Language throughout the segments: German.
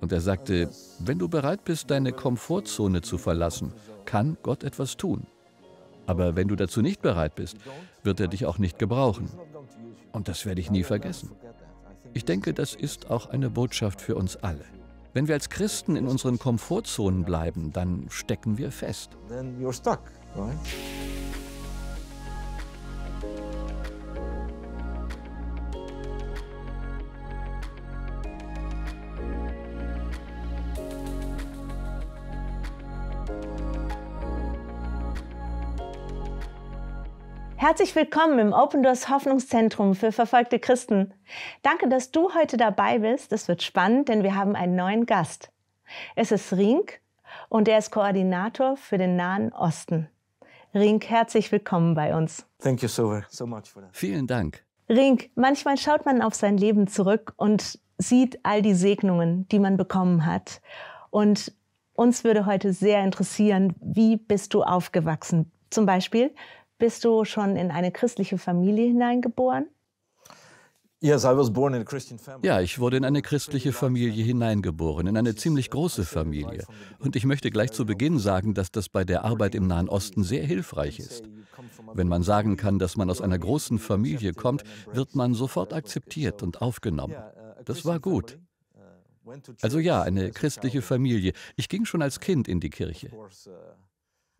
Und er sagte, wenn du bereit bist, deine Komfortzone zu verlassen, kann Gott etwas tun. Aber wenn du dazu nicht bereit bist, wird er dich auch nicht gebrauchen. Und das werde ich nie vergessen. Ich denke, das ist auch eine Botschaft für uns alle. Wenn wir als Christen in unseren Komfortzonen bleiben, dann stecken wir fest. Herzlich willkommen im Open Doors Hoffnungszentrum für verfolgte Christen. Danke, dass du heute dabei bist. Es wird spannend, denn wir haben einen neuen Gast. Es ist Rink und er ist Koordinator für den Nahen Osten. Rink, herzlich willkommen bei uns. Thank you so, so much for that. Vielen Dank. Rink, manchmal schaut man auf sein Leben zurück und sieht all die Segnungen, die man bekommen hat. Und uns würde heute sehr interessieren, wie bist du aufgewachsen? Zum Beispiel bist du schon in eine christliche Familie hineingeboren? Ja, ich wurde in eine christliche Familie hineingeboren, in eine ziemlich große Familie. Und ich möchte gleich zu Beginn sagen, dass das bei der Arbeit im Nahen Osten sehr hilfreich ist. Wenn man sagen kann, dass man aus einer großen Familie kommt, wird man sofort akzeptiert und aufgenommen. Das war gut. Also ja, eine christliche Familie. Ich ging schon als Kind in die Kirche.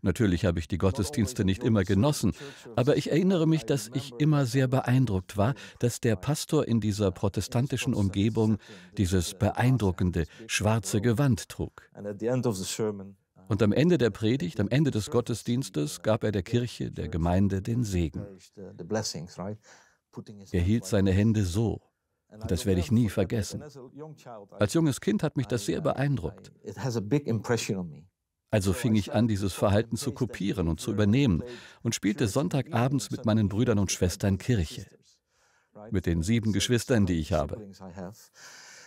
Natürlich habe ich die Gottesdienste nicht immer genossen, aber ich erinnere mich, dass ich immer sehr beeindruckt war, dass der Pastor in dieser protestantischen Umgebung dieses beeindruckende schwarze Gewand trug. Uh, Und am Ende der Predigt, am Ende des Gottesdienstes, gab er der Kirche, der Gemeinde den Segen. Uh, er hielt seine Hände so. Und das werde ich nie vergessen. Als junges Kind hat mich das sehr beeindruckt. Also fing ich an, dieses Verhalten zu kopieren und zu übernehmen und spielte Sonntagabends mit meinen Brüdern und Schwestern Kirche, mit den sieben Geschwistern, die ich habe.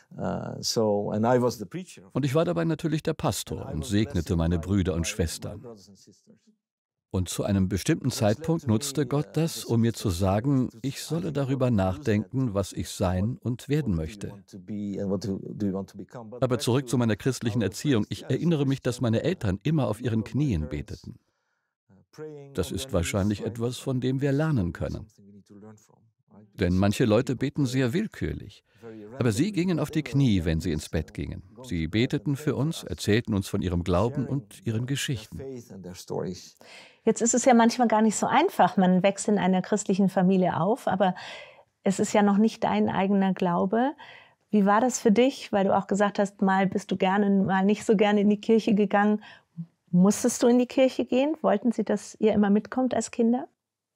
Und ich war dabei natürlich der Pastor und segnete meine Brüder und Schwestern. Und zu einem bestimmten Zeitpunkt nutzte Gott das, um mir zu sagen, ich solle darüber nachdenken, was ich sein und werden möchte. Aber zurück zu meiner christlichen Erziehung. Ich erinnere mich, dass meine Eltern immer auf ihren Knien beteten. Das ist wahrscheinlich etwas, von dem wir lernen können. Denn manche Leute beten sehr willkürlich. Aber sie gingen auf die Knie, wenn sie ins Bett gingen. Sie beteten für uns, erzählten uns von ihrem Glauben und ihren Geschichten. Jetzt ist es ja manchmal gar nicht so einfach. Man wächst in einer christlichen Familie auf, aber es ist ja noch nicht dein eigener Glaube. Wie war das für dich? Weil du auch gesagt hast, mal bist du gerne, mal nicht so gerne in die Kirche gegangen. Musstest du in die Kirche gehen? Wollten sie, dass ihr immer mitkommt als Kinder?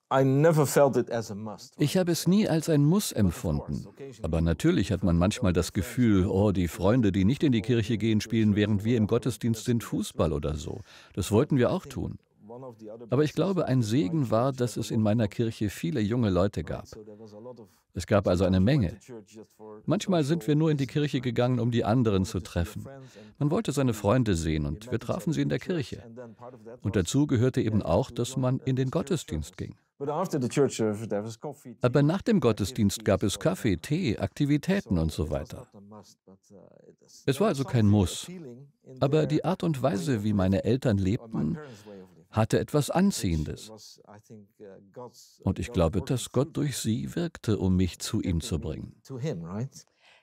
Ich habe es nie als ein Muss empfunden. Aber natürlich hat man manchmal das Gefühl, oh, die Freunde, die nicht in die Kirche gehen, spielen, während wir im Gottesdienst sind, Fußball oder so. Das wollten wir auch tun. Aber ich glaube, ein Segen war, dass es in meiner Kirche viele junge Leute gab. Es gab also eine Menge. Manchmal sind wir nur in die Kirche gegangen, um die anderen zu treffen. Man wollte seine Freunde sehen und wir trafen sie in der Kirche. Und dazu gehörte eben auch, dass man in den Gottesdienst ging. Aber nach dem Gottesdienst gab es Kaffee, Tee, Aktivitäten und so weiter. Es war also kein Muss. Aber die Art und Weise, wie meine Eltern lebten, hatte etwas Anziehendes. Und ich glaube, dass Gott durch sie wirkte, um mich zu ihm zu bringen.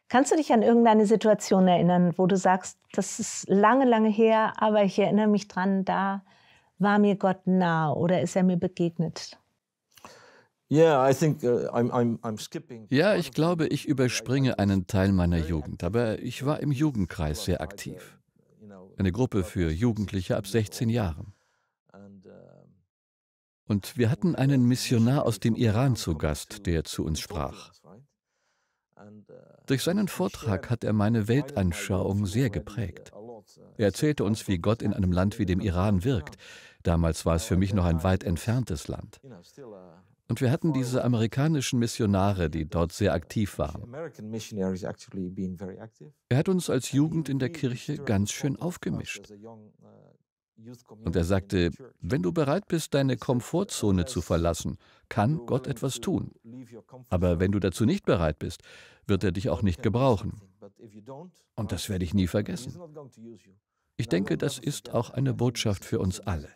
Kannst du dich an irgendeine Situation erinnern, wo du sagst, das ist lange, lange her, aber ich erinnere mich dran, da war mir Gott nah oder ist er mir begegnet? Uh, ja, ich glaube, ich überspringe einen Teil meiner Jugend, aber ich war im Jugendkreis sehr uh, aktiv. Eine Gruppe für Jugendliche ab 16 Jahren. Und wir hatten einen Missionar aus dem Iran zu Gast, der zu uns sprach. Durch seinen Vortrag hat er meine Weltanschauung sehr geprägt. Er erzählte uns, wie Gott in einem Land wie dem Iran wirkt. Damals war es für mich noch ein weit entferntes Land. Und wir hatten diese amerikanischen Missionare, die dort sehr aktiv waren. Er hat uns als Jugend in der Kirche ganz schön aufgemischt. Und er sagte, wenn du bereit bist, deine Komfortzone zu verlassen, kann Gott etwas tun. Aber wenn du dazu nicht bereit bist, wird er dich auch nicht gebrauchen. Und das werde ich nie vergessen. Ich denke, das ist auch eine Botschaft für uns alle.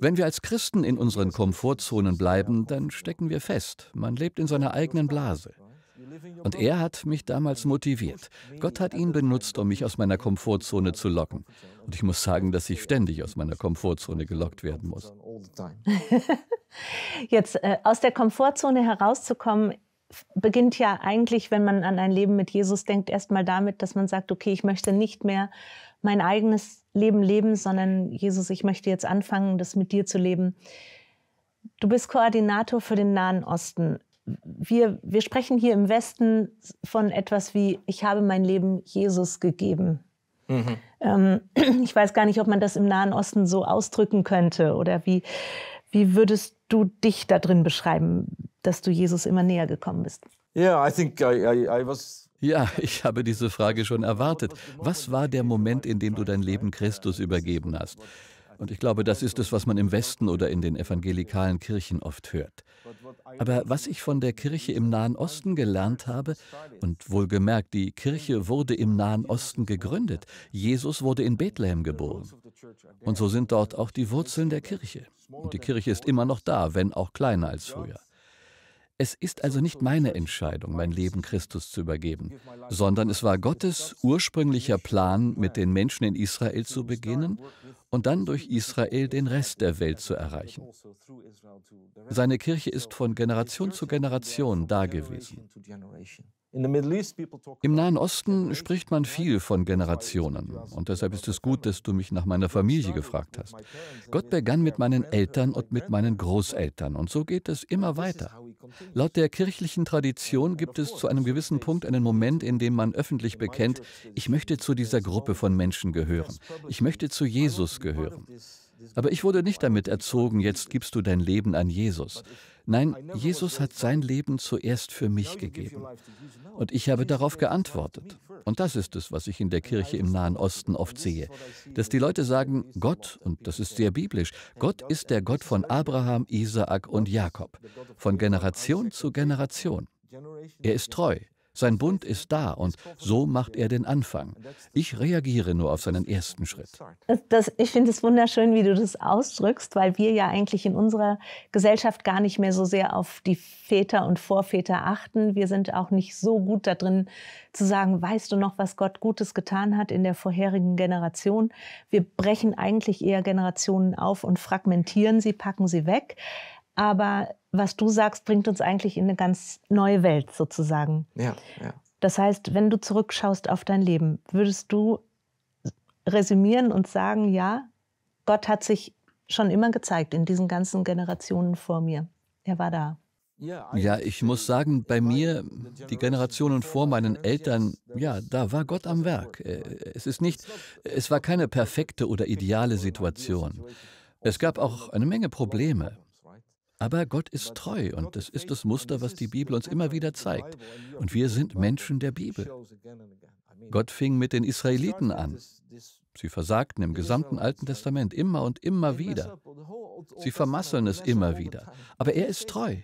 Wenn wir als Christen in unseren Komfortzonen bleiben, dann stecken wir fest. Man lebt in seiner eigenen Blase. Und er hat mich damals motiviert. Gott hat ihn benutzt, um mich aus meiner Komfortzone zu locken. Und ich muss sagen, dass ich ständig aus meiner Komfortzone gelockt werden muss. Jetzt äh, aus der Komfortzone herauszukommen, beginnt ja eigentlich, wenn man an ein Leben mit Jesus denkt, erstmal damit, dass man sagt, okay, ich möchte nicht mehr mein eigenes Leben leben, sondern Jesus, ich möchte jetzt anfangen, das mit dir zu leben. Du bist Koordinator für den Nahen Osten wir, wir sprechen hier im Westen von etwas wie, ich habe mein Leben Jesus gegeben. Mhm. Ähm, ich weiß gar nicht, ob man das im Nahen Osten so ausdrücken könnte oder wie, wie würdest du dich da drin beschreiben, dass du Jesus immer näher gekommen bist? Yeah, I think I, I, I was ja, ich habe diese Frage schon erwartet. Was war der Moment, in dem du dein Leben Christus übergeben hast? Und ich glaube, das ist es, was man im Westen oder in den evangelikalen Kirchen oft hört. Aber was ich von der Kirche im Nahen Osten gelernt habe, und wohlgemerkt, die Kirche wurde im Nahen Osten gegründet, Jesus wurde in Bethlehem geboren. Und so sind dort auch die Wurzeln der Kirche. Und die Kirche ist immer noch da, wenn auch kleiner als früher. Es ist also nicht meine Entscheidung, mein Leben Christus zu übergeben, sondern es war Gottes ursprünglicher Plan, mit den Menschen in Israel zu beginnen und dann durch Israel den Rest der Welt zu erreichen. Seine Kirche ist von Generation zu Generation da gewesen. Im Nahen Osten spricht man viel von Generationen und deshalb ist es gut, dass du mich nach meiner Familie gefragt hast. Gott begann mit meinen Eltern und mit meinen Großeltern und so geht es immer weiter. Laut der kirchlichen Tradition gibt es zu einem gewissen Punkt einen Moment, in dem man öffentlich bekennt, ich möchte zu dieser Gruppe von Menschen gehören, ich möchte zu Jesus gehören. Aber ich wurde nicht damit erzogen, jetzt gibst du dein Leben an Jesus. Nein, Jesus hat sein Leben zuerst für mich gegeben. Und ich habe darauf geantwortet. Und das ist es, was ich in der Kirche im Nahen Osten oft sehe, dass die Leute sagen, Gott, und das ist sehr biblisch, Gott ist der Gott von Abraham, Isaak und Jakob, von Generation zu Generation. Er ist treu, sein Bund ist da und so macht er den Anfang. Ich reagiere nur auf seinen ersten Schritt. Das, das, ich finde es wunderschön, wie du das ausdrückst, weil wir ja eigentlich in unserer Gesellschaft gar nicht mehr so sehr auf die Väter und Vorväter achten. Wir sind auch nicht so gut da drin zu sagen, weißt du noch, was Gott Gutes getan hat in der vorherigen Generation? Wir brechen eigentlich eher Generationen auf und fragmentieren sie, packen sie weg. Aber was du sagst, bringt uns eigentlich in eine ganz neue Welt sozusagen. Ja, ja. Das heißt, wenn du zurückschaust auf dein Leben, würdest du resümieren und sagen, ja, Gott hat sich schon immer gezeigt in diesen ganzen Generationen vor mir. Er war da. Ja, ich muss sagen, bei mir, die Generationen vor meinen Eltern, ja, da war Gott am Werk. Äh, es ist nicht, es war keine perfekte oder ideale Situation. Es gab auch eine Menge Probleme. Aber Gott ist treu und das ist das Muster, was die Bibel uns immer wieder zeigt. Und wir sind Menschen der Bibel. Gott fing mit den Israeliten an. Sie versagten im gesamten Alten Testament immer und immer wieder. Sie vermasseln es immer wieder. Aber er ist treu.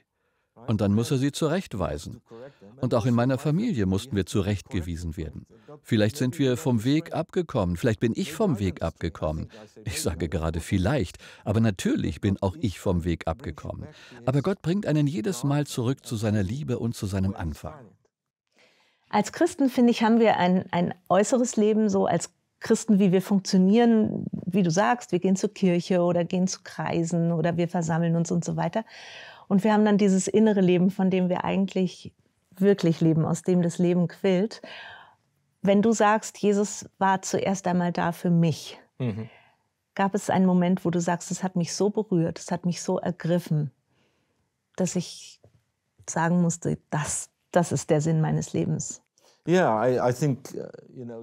Und dann muss er sie zurechtweisen. Und auch in meiner Familie mussten wir zurechtgewiesen werden. Vielleicht sind wir vom Weg abgekommen, vielleicht bin ich vom Weg abgekommen. Ich sage gerade vielleicht, aber natürlich bin auch ich vom Weg abgekommen. Aber Gott bringt einen jedes Mal zurück zu seiner Liebe und zu seinem Anfang. Als Christen, finde ich, haben wir ein, ein äußeres Leben, so als Christen, wie wir funktionieren, wie du sagst, wir gehen zur Kirche oder gehen zu Kreisen oder wir versammeln uns und so weiter. Und wir haben dann dieses innere Leben, von dem wir eigentlich wirklich leben, aus dem das Leben quillt. Wenn du sagst, Jesus war zuerst einmal da für mich, mhm. gab es einen Moment, wo du sagst, es hat mich so berührt, es hat mich so ergriffen, dass ich sagen musste, das, das ist der Sinn meines Lebens. Uh,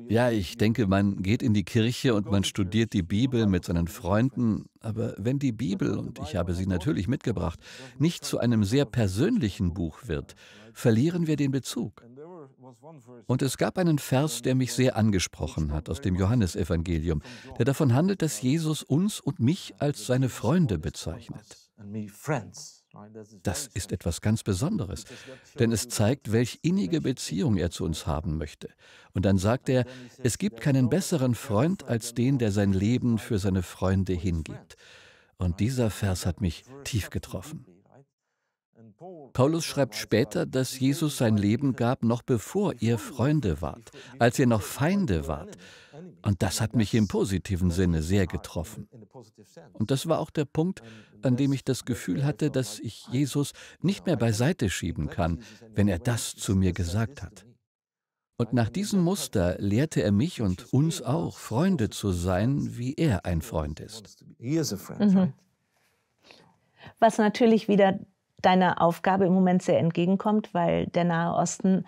ja, ich denke, man geht in die Kirche und man studiert die Bibel mit seinen Freunden, aber wenn die Bibel, und ich habe sie natürlich mitgebracht, nicht zu einem sehr persönlichen Buch wird, verlieren wir den Bezug. Und es gab einen Vers, der mich sehr angesprochen hat aus dem Johannesevangelium, der davon handelt, dass Jesus uns und mich als seine Freunde bezeichnet. Das ist etwas ganz Besonderes, denn es zeigt, welch innige Beziehung er zu uns haben möchte. Und dann sagt er, es gibt keinen besseren Freund als den, der sein Leben für seine Freunde hingibt. Und dieser Vers hat mich tief getroffen. Paulus schreibt später, dass Jesus sein Leben gab, noch bevor ihr Freunde wart, als ihr noch Feinde wart. Und das hat mich im positiven Sinne sehr getroffen. Und das war auch der Punkt, an dem ich das Gefühl hatte, dass ich Jesus nicht mehr beiseite schieben kann, wenn er das zu mir gesagt hat. Und nach diesem Muster lehrte er mich und uns auch, Freunde zu sein, wie er ein Freund ist. Mhm. Was natürlich wieder deiner Aufgabe im Moment sehr entgegenkommt, weil der Nahe Osten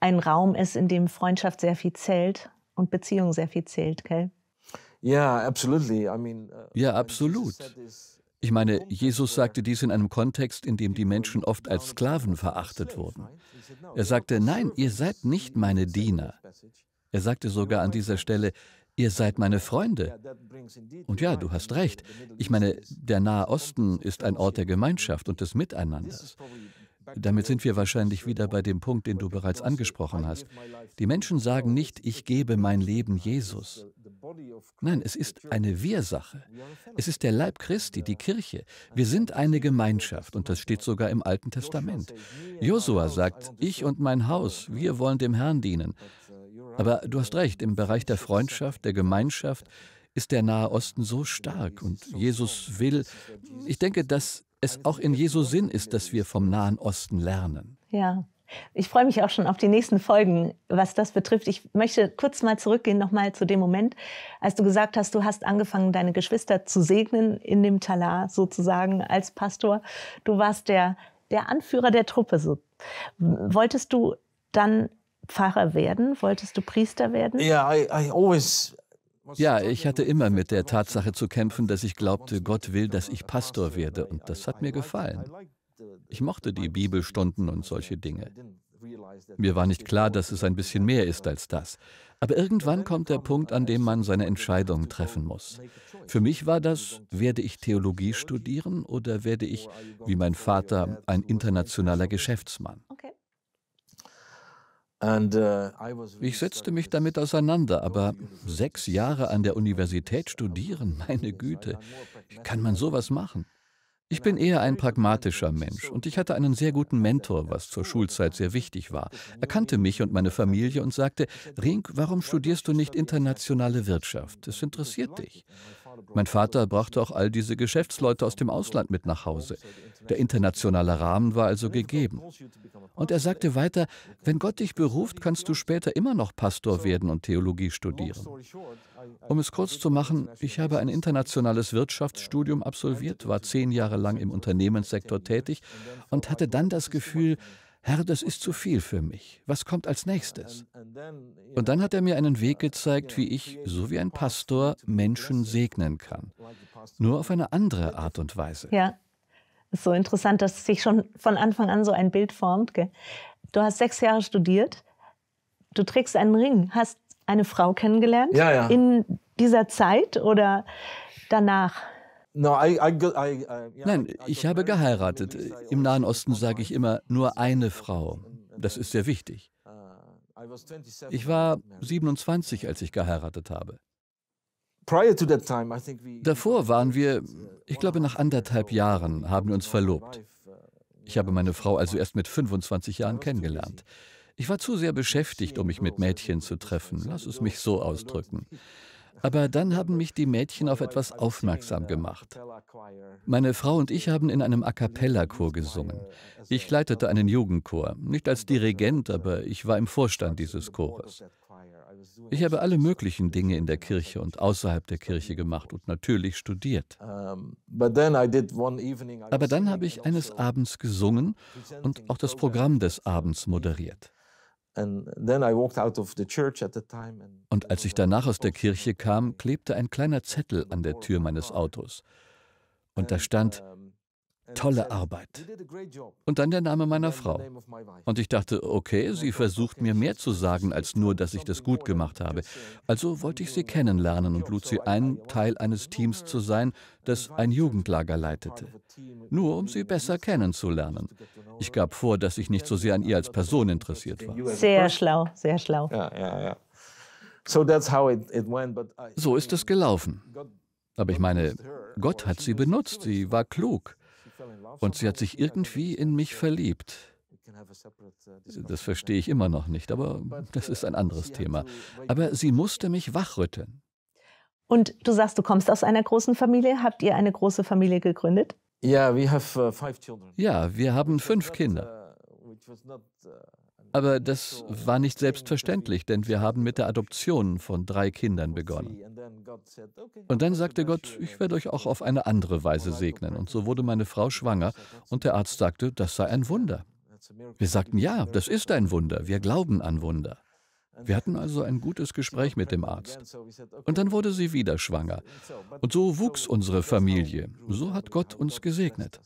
ein Raum ist, in dem Freundschaft sehr viel zählt und Beziehung sehr viel zählt, gell? Ja, uh, absolut. Ich meine, Jesus sagte dies in einem Kontext, in dem die Menschen oft als Sklaven verachtet wurden. Er sagte, nein, ihr seid nicht meine Diener. Er sagte sogar an dieser Stelle, ihr seid meine Freunde. Und ja, du hast recht. Ich meine, der Nahe Osten ist ein Ort der Gemeinschaft und des Miteinanders. Damit sind wir wahrscheinlich wieder bei dem Punkt, den du bereits angesprochen hast. Die Menschen sagen nicht, ich gebe mein Leben Jesus. Nein, es ist eine Wir-Sache. Es ist der Leib Christi, die Kirche. Wir sind eine Gemeinschaft und das steht sogar im Alten Testament. Josua sagt, ich und mein Haus, wir wollen dem Herrn dienen. Aber du hast recht, im Bereich der Freundschaft, der Gemeinschaft, ist der Nahe Osten so stark und Jesus will, ich denke, dass es auch in Jesu Sinn ist, dass wir vom Nahen Osten lernen. Ja. Ich freue mich auch schon auf die nächsten Folgen, was das betrifft. Ich möchte kurz mal zurückgehen, nochmal zu dem Moment, als du gesagt hast, du hast angefangen, deine Geschwister zu segnen in dem Talar sozusagen als Pastor. Du warst der, der Anführer der Truppe. So. Wolltest du dann Pfarrer werden? Wolltest du Priester werden? Ja, Yeah, I, I always ja, ich hatte immer mit der Tatsache zu kämpfen, dass ich glaubte, Gott will, dass ich Pastor werde und das hat mir gefallen. Ich mochte die Bibelstunden und solche Dinge. Mir war nicht klar, dass es ein bisschen mehr ist als das. Aber irgendwann kommt der Punkt, an dem man seine Entscheidung treffen muss. Für mich war das, werde ich Theologie studieren oder werde ich, wie mein Vater, ein internationaler Geschäftsmann? Uh, ich setzte mich damit auseinander, aber sechs Jahre an der Universität studieren, meine Güte, kann man sowas machen? Ich bin eher ein pragmatischer Mensch und ich hatte einen sehr guten Mentor, was zur Schulzeit sehr wichtig war. Er kannte mich und meine Familie und sagte, Rink, warum studierst du nicht internationale Wirtschaft? Es interessiert dich. Mein Vater brachte auch all diese Geschäftsleute aus dem Ausland mit nach Hause. Der internationale Rahmen war also gegeben. Und er sagte weiter, wenn Gott dich beruft, kannst du später immer noch Pastor werden und Theologie studieren. Um es kurz zu machen, ich habe ein internationales Wirtschaftsstudium absolviert, war zehn Jahre lang im Unternehmenssektor tätig und hatte dann das Gefühl, Herr, das ist zu viel für mich. Was kommt als nächstes? Und dann hat er mir einen Weg uh, gezeigt, wie ich, so wie ein Pastor, Menschen segnen kann. Nur auf eine andere Art und Weise. Ja, ist so interessant, dass sich schon von Anfang an so ein Bild formt. Gell? Du hast sechs Jahre studiert, du trägst einen Ring, hast eine Frau kennengelernt ja, ja. in dieser Zeit oder danach? Nein, ich habe geheiratet. Im Nahen Osten sage ich immer nur eine Frau. Das ist sehr wichtig. Uh, ich war 27, als ich geheiratet habe. Davor waren wir, uh, ich glaube, nach anderthalb Jahren haben wir uns uh, verlobt. Ich habe meine Frau also erst mit 25 Jahren kennengelernt. Ich war zu sehr beschäftigt, um mich mit Mädchen zu treffen. Lass es mich so ausdrücken. Aber dann haben mich die Mädchen auf etwas aufmerksam gemacht. Meine Frau und ich haben in einem A cappella-Chor gesungen. Ich leitete einen Jugendchor, nicht als Dirigent, aber ich war im Vorstand dieses Chores. Ich habe alle möglichen Dinge in der Kirche und außerhalb der Kirche gemacht und natürlich studiert. Aber dann habe ich eines Abends gesungen und auch das Programm des Abends moderiert. Und als ich danach aus der Kirche kam, klebte ein kleiner Zettel an der Tür meines Autos. Und da stand, tolle Arbeit. Und dann der Name meiner Frau. Und ich dachte, okay, sie versucht mir mehr zu sagen, als nur, dass ich das gut gemacht habe. Also wollte ich sie kennenlernen und lud sie ein, Teil eines Teams zu sein, das ein Jugendlager leitete. Nur um sie besser kennenzulernen. Ich gab vor, dass ich nicht so sehr an ihr als Person interessiert war. Sehr schlau, sehr schlau. So ist es gelaufen. Aber ich meine, Gott hat sie benutzt, sie war klug. Und sie hat sich irgendwie in mich verliebt. Das verstehe ich immer noch nicht, aber das ist ein anderes Thema. Aber sie musste mich wachrütteln. Und du sagst, du kommst aus einer großen Familie. Habt ihr eine große Familie gegründet? Ja, wir haben äh, fünf Kinder. Aber das war nicht selbstverständlich, denn wir haben mit der Adoption von drei Kindern begonnen. Und dann sagte Gott, ich werde euch auch auf eine andere Weise segnen. Und so wurde meine Frau schwanger und der Arzt sagte, das sei ein Wunder. Wir sagten, ja, das ist ein Wunder. Wir glauben an Wunder. Wir hatten also ein gutes Gespräch mit dem Arzt. Und dann wurde sie wieder schwanger. Und so wuchs unsere Familie. So hat Gott uns gesegnet.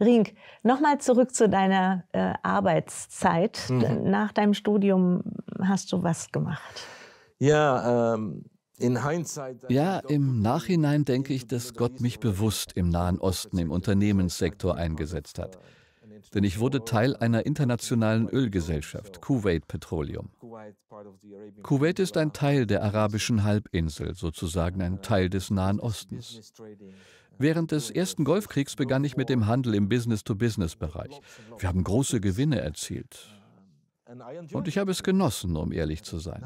Rink, nochmal zurück zu deiner äh, Arbeitszeit. Mhm. Nach deinem Studium hast du was gemacht? Ja, ähm, Ja, im Nachhinein denke ich, dass Gott mich bewusst im Nahen Osten im Unternehmenssektor eingesetzt hat. Denn ich wurde Teil einer internationalen Ölgesellschaft, Kuwait Petroleum. Kuwait ist ein Teil der arabischen Halbinsel, sozusagen ein Teil des Nahen Ostens. Während des ersten Golfkriegs begann ich mit dem Handel im Business-to-Business-Bereich. Wir haben große Gewinne erzielt. Und ich habe es genossen, um ehrlich zu sein.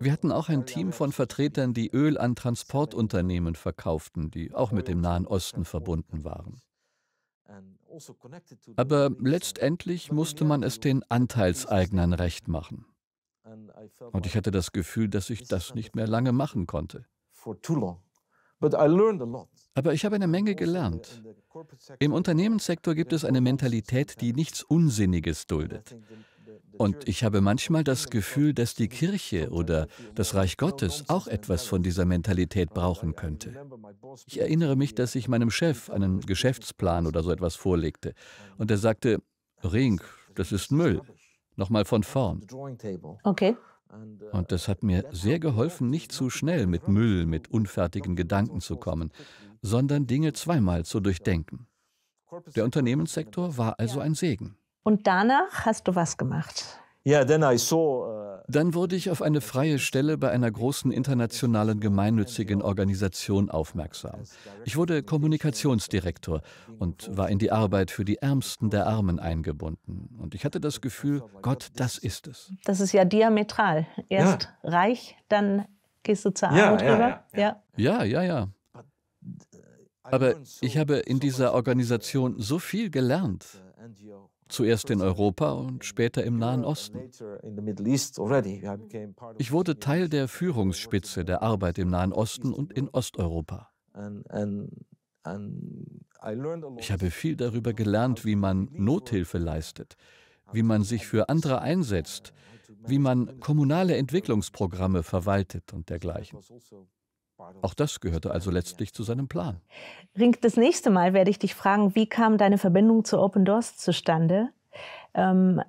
Wir hatten auch ein Team von Vertretern, die Öl an Transportunternehmen verkauften, die auch mit dem Nahen Osten verbunden waren. Aber letztendlich musste man es den Anteilseignern recht machen. Und ich hatte das Gefühl, dass ich das nicht mehr lange machen konnte. Aber ich habe eine Menge also, gelernt. Im Unternehmenssektor gibt es eine Mentalität, die nichts Unsinniges duldet. Und ich habe manchmal das Gefühl, dass die Kirche oder das Reich Gottes auch etwas von dieser Mentalität brauchen könnte. Ich erinnere mich, dass ich meinem Chef einen Geschäftsplan oder so etwas vorlegte. Und er sagte, Ring, das ist Müll. Nochmal von vorn. Okay. Uh, Und das hat mir sehr geholfen, nicht zu schnell mit Müll, mit unfertigen Gedanken zu kommen, sondern Dinge zweimal zu durchdenken. Der Unternehmenssektor war also ein Segen. Und danach hast du was gemacht? Ja, dann I saw uh, dann wurde ich auf eine freie Stelle bei einer großen internationalen gemeinnützigen Organisation aufmerksam. Ich wurde Kommunikationsdirektor und war in die Arbeit für die Ärmsten der Armen eingebunden. Und ich hatte das Gefühl, Gott, das ist es. Das ist ja diametral. Erst ja. reich, dann gehst du zur Armut ja, rüber. Ja, ja, ja. ja. Aber ich habe in dieser Organisation so viel gelernt. Zuerst in Europa und später im Nahen Osten. Ich wurde Teil der Führungsspitze der Arbeit im Nahen Osten und in Osteuropa. Ich habe viel darüber gelernt, wie man Nothilfe leistet, wie man sich für andere einsetzt, wie man kommunale Entwicklungsprogramme verwaltet und dergleichen. Auch das gehörte also letztlich zu seinem Plan. Ring, das nächste Mal werde ich dich fragen, wie kam deine Verbindung zu Open Doors zustande? Ähm,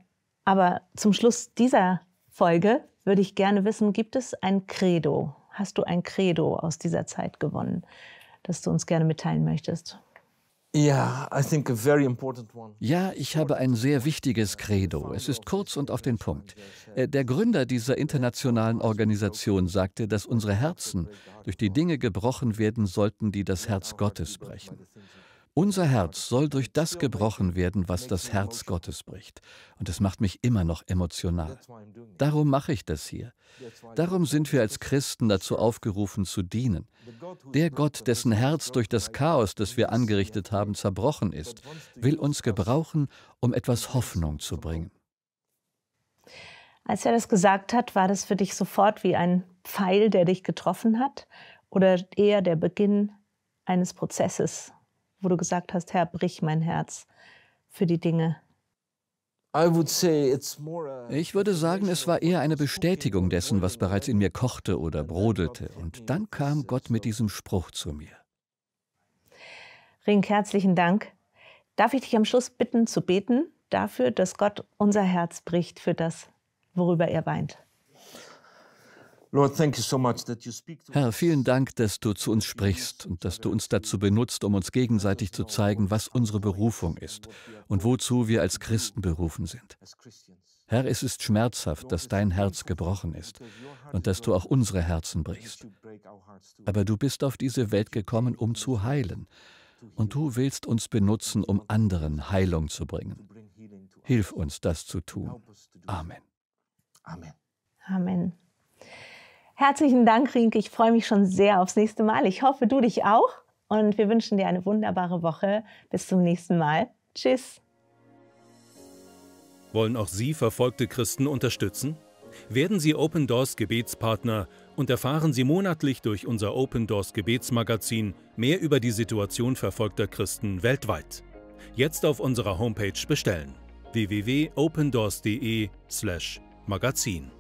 aber zum Schluss dieser Folge würde ich gerne wissen, gibt es ein Credo? Hast du ein Credo aus dieser Zeit gewonnen, das du uns gerne mitteilen möchtest? Ja, ich habe ein sehr wichtiges Credo. Es ist kurz und auf den Punkt. Äh, der Gründer dieser internationalen Organisation sagte, dass unsere Herzen durch die Dinge gebrochen werden sollten, die das Herz Gottes brechen. Unser Herz soll durch das gebrochen werden, was das Herz Gottes bricht. Und das macht mich immer noch emotional. Darum mache ich das hier. Darum sind wir als Christen dazu aufgerufen zu dienen. Der Gott, dessen Herz durch das Chaos, das wir angerichtet haben, zerbrochen ist, will uns gebrauchen, um etwas Hoffnung zu bringen. Als er das gesagt hat, war das für dich sofort wie ein Pfeil, der dich getroffen hat oder eher der Beginn eines Prozesses? wo du gesagt hast, Herr, brich mein Herz für die Dinge? Ich würde sagen, es war eher eine Bestätigung dessen, was bereits in mir kochte oder brodelte. Und dann kam Gott mit diesem Spruch zu mir. Ring, herzlichen Dank. Darf ich dich am Schluss bitten zu beten dafür, dass Gott unser Herz bricht für das, worüber er weint? Herr, vielen Dank, dass du zu uns sprichst und dass du uns dazu benutzt, um uns gegenseitig zu zeigen, was unsere Berufung ist und wozu wir als Christen berufen sind. Herr, es ist schmerzhaft, dass dein Herz gebrochen ist und dass du auch unsere Herzen brichst. Aber du bist auf diese Welt gekommen, um zu heilen. Und du willst uns benutzen, um anderen Heilung zu bringen. Hilf uns, das zu tun. Amen. Amen. Amen. Herzlichen Dank, Rinke. Ich freue mich schon sehr aufs nächste Mal. Ich hoffe, du dich auch. Und wir wünschen dir eine wunderbare Woche. Bis zum nächsten Mal. Tschüss. Wollen auch Sie verfolgte Christen unterstützen? Werden Sie Open Doors Gebetspartner und erfahren Sie monatlich durch unser Open Doors Gebetsmagazin mehr über die Situation verfolgter Christen weltweit. Jetzt auf unserer Homepage bestellen www.opendoors.de/magazin.